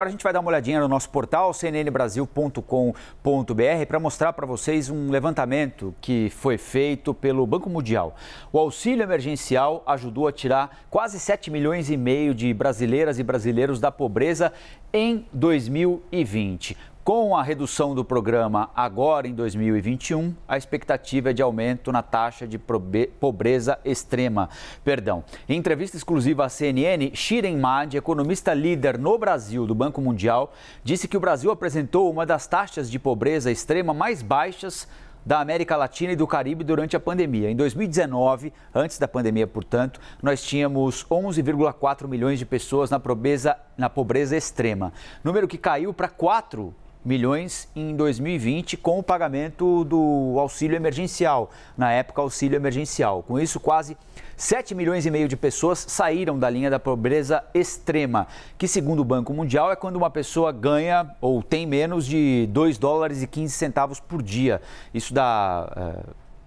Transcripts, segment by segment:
Agora a gente vai dar uma olhadinha no nosso portal cnnbrasil.com.br para mostrar para vocês um levantamento que foi feito pelo Banco Mundial. O auxílio emergencial ajudou a tirar quase 7 milhões e meio de brasileiras e brasileiros da pobreza em 2020. Com a redução do programa agora em 2021, a expectativa é de aumento na taxa de pobreza extrema. Perdão. Em entrevista exclusiva à CNN, Shiren Madi, economista líder no Brasil do Banco Mundial, disse que o Brasil apresentou uma das taxas de pobreza extrema mais baixas da América Latina e do Caribe durante a pandemia. Em 2019, antes da pandemia, portanto, nós tínhamos 11,4 milhões de pessoas na pobreza, na pobreza extrema, número que caiu para 4 milhões em 2020 com o pagamento do auxílio emergencial, na época auxílio emergencial. Com isso, quase 7 milhões e meio de pessoas saíram da linha da pobreza extrema, que segundo o Banco Mundial é quando uma pessoa ganha ou tem menos de 2 dólares e 15 centavos por dia. Isso dá uh, eh,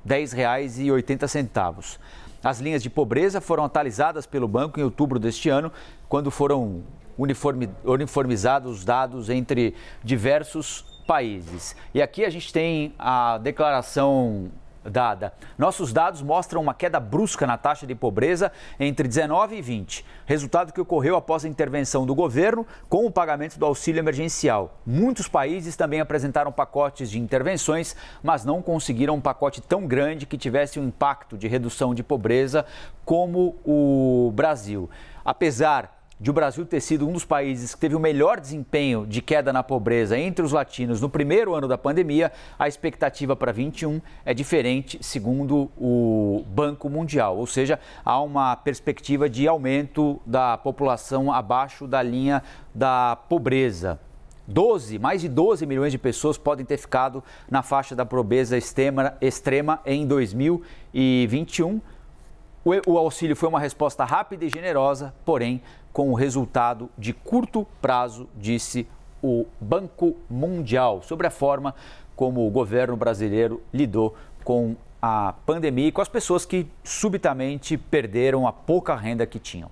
10 reais e 80 centavos. As linhas de pobreza foram atualizadas pelo banco em outubro deste ano, quando foram uniformizados os dados entre diversos países. E aqui a gente tem a declaração dada. Nossos dados mostram uma queda brusca na taxa de pobreza entre 19 e 20, resultado que ocorreu após a intervenção do governo com o pagamento do auxílio emergencial. Muitos países também apresentaram pacotes de intervenções, mas não conseguiram um pacote tão grande que tivesse um impacto de redução de pobreza como o Brasil. Apesar de o Brasil ter sido um dos países que teve o melhor desempenho de queda na pobreza entre os latinos no primeiro ano da pandemia, a expectativa para 21 é diferente, segundo o Banco Mundial. Ou seja, há uma perspectiva de aumento da população abaixo da linha da pobreza. 12, mais de 12 milhões de pessoas podem ter ficado na faixa da pobreza extrema, extrema em 2021. O auxílio foi uma resposta rápida e generosa, porém com o resultado de curto prazo, disse o Banco Mundial, sobre a forma como o governo brasileiro lidou com a pandemia e com as pessoas que subitamente perderam a pouca renda que tinham.